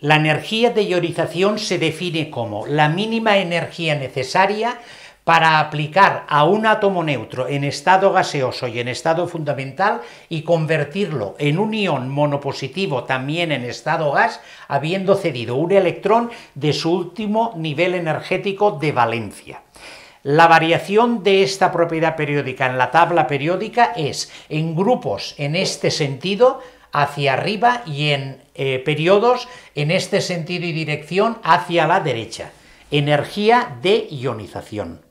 La energía de ionización se define como la mínima energía necesaria para aplicar a un átomo neutro en estado gaseoso y en estado fundamental y convertirlo en un ion monopositivo también en estado gas, habiendo cedido un electrón de su último nivel energético de valencia. La variación de esta propiedad periódica en la tabla periódica es, en grupos en este sentido, hacia arriba y en eh, periodos en este sentido y dirección hacia la derecha. Energía de ionización.